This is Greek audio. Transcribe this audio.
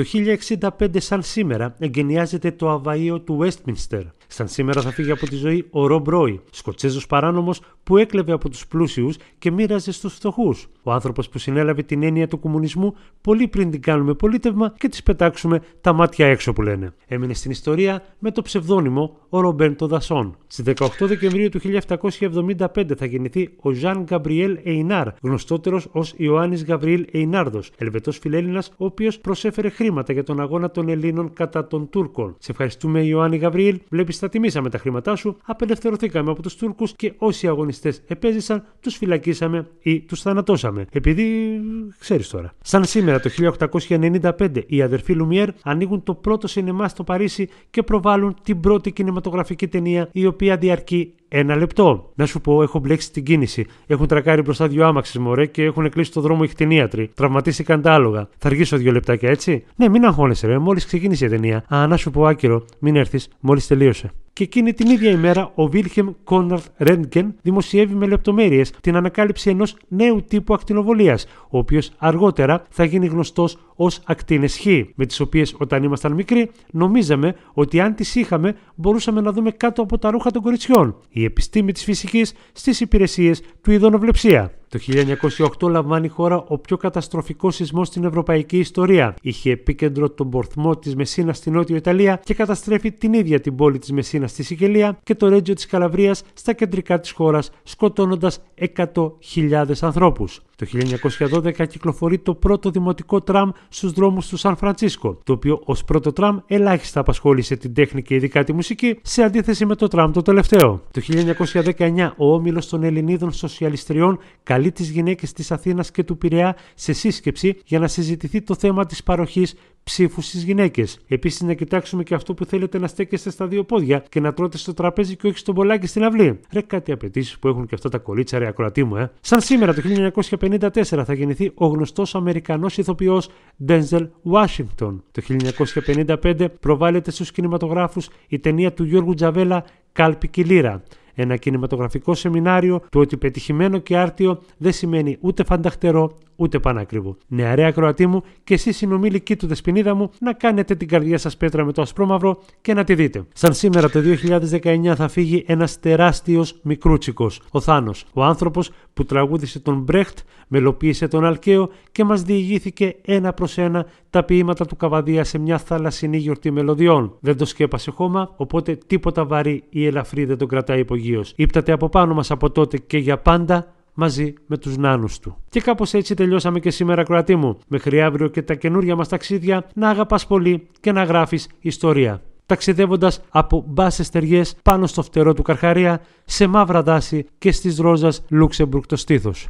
Το 1065 σαν σήμερα εγκαινιάζεται το αβαίο του Westminster. Σαν σήμερα θα φύγει από τη ζωή ο Ρομπρόι, Σκοτσέζος παράνομος που έκλεβε από τους πλούσιους και μοίραζε στους φτωχούς. Ο άνθρωπος που συνέλαβε την έννοια του κομμουνισμού πολύ πριν την κάνουμε πολίτευμα και της πετάξουμε τα μάτια έξω που λένε. Έμεινε στην ιστορία με το ψευδόνυμο ο Ρομπέρντο Δασόν. Στις 18 Δεκεμβρίου του 1775 θα γεννηθεί ο Ζαν Γκαμπριέλ Εϊνάρ, γνωστότερος ως Ιωάννης Γαμπριέλ Εϊνάρδος, Ελβετός φιλέλληνας, ο οποίος προσέφερε χρήματα για τον αγώνα των Ελλήνων κατά των Τούρκων. Σε ευχαριστούμε, Ιωάννη Γαβριήλ. Βλέπεις, τα τιμήσαμε τα χρήματά σου. Απελευθερωθήκαμε από τους Τούρκους και όσοι αγωνιστές επέζησαν, τους φυλακίσαμε ή τους θανατώσαμε. Επειδή ξέρεις τώρα. Σαν σήμερα το 1895 οι αδερφοί Λουμιέρ ανοίγουν το πρώτο σινεμά στο Παρίσι και προβάλλουν την πρώτη κινηματογραφική ταινία η οποία διαρκεί ένα λεπτό. Να σου πω, έχω μπλέξει την κίνηση. Έχουν τρακάρει μπροστά δύο άμαξες μωρέ και έχουν κλείσει το δρόμο οι χτινίατροι Τραυματίστηκαν τα άλογα. Θα αργήσω δύο λεπτάκια έτσι. Ναι, μην αγχώνεσαι, ρε. Μόλις ξεκίνησε η ταινία. Α, να σου πω, άκυρο, μην έρθεις. Μόλις τελείωσε και εκείνη την ίδια ημέρα ο Βίλχεμ Κόναρτ Ρέντγκεν δημοσιεύει με λεπτομέρειες την ανακάλυψη ενός νέου τύπου ακτινοβολίας, ο οποίος αργότερα θα γίνει γνωστός ως ακτίνες Χ, με τις οποίες όταν ήμασταν μικροί νομίζαμε ότι αν τις είχαμε μπορούσαμε να δούμε κάτω από τα ρούχα των κοριτσιών. Η επιστήμη της φυσικής στις υπηρεσίες του ειδωνοβλεψία. Το 1908 λαμβάνει η χώρα ο πιο καταστροφικός σεισμός στην ευρωπαϊκή ιστορία. Είχε επίκεντρο τον πορθμό της Μεσίνας στην Νότιο Ιταλία και καταστρέφει την ίδια την πόλη της Μεσίνας στη Σικελία και το Ρέτζιο της Καλαβρίας στα κεντρικά της χώρας, σκοτώνοντας 100.000 ανθρώπους. Το 1912 κυκλοφορεί το πρώτο δημοτικό τραμ στους δρόμους του Σαν Φρανσίσκο, το οποίο ως πρώτο τραμ ελάχιστα απασχόλησε την τέχνη και ειδικά τη μουσική, σε αντίθεση με το τραμ το τελευταίο. Το 1919 ο Όμιλος των Ελληνίδων Σοσιαλιστριών καλεί τις γυναίκες της Αθήνας και του Πειραιά σε σύσκεψη για να συζητηθεί το θέμα της παροχής ψήφους στις γυναίκες. Επίσης, να κοιτάξουμε και αυτό που θέλετε να στέκεστε στα δύο πόδια και να τρώτε στο τραπέζι και όχι στο πολλάκι στην αυλή. Ρε, κάτι απαιτήσεις που έχουν και αυτά τα κολίτσα, ρε, ακροατή μου, ε. Σαν σήμερα το 1954 θα γεννηθεί ο γνωστός Αμερικανός ηθοποιός Ντένζελ Ουάσιγκτον. Το 1955 προβάλλεται στους κινηματογράφους η ταινία του Γιώργου Τζαβέλα Κάλπη Κιλίρα ένα κινηματογραφικό σεμινάριο του ότι πετυχημένο και άρτιο δεν σημαίνει ούτε φανταχτερό, ούτε πανάκριβο. Νεαρέ ακροατή μου και εσείς νομίλικοι του Δεσπινίδα μου να κάνετε την καρδιά σας πέτρα με το ασπρόμαυρο και να τη δείτε. Σαν σήμερα το 2019 θα φύγει ένας τεράστιος μικρούτσικος, ο Θάνος. Ο άνθρωπος που τραγούδισε τον Μπρέχτ, μελοποίησε τον Αλκαίο και μας διηγήθηκε ένα προς ένα τα ποίηματα του Καβαδία σε μια θαλασσινή γιορτή μελωδιών. Δεν το σκέπασε χώμα, οπότε τίποτα βαρύ ή ελαφρύ δεν τον κρατάει υπογείως. Ήπτατε από πάνω μας από τότε και για πάντα μαζί με τους νάνους του. Και κάπως έτσι τελειώσαμε και σήμερα κρατή μου. Μέχρι αύριο και τα καινούργια μας ταξίδια να αγαπάς πολύ και να γράφεις ιστορία. Ταξιδεύοντας από μπάσες στεριές πάνω στο φτερό του Καρχαρία, σε μαύρα δάση και στις ρόζας Λούξεμπουργκ το στήθος.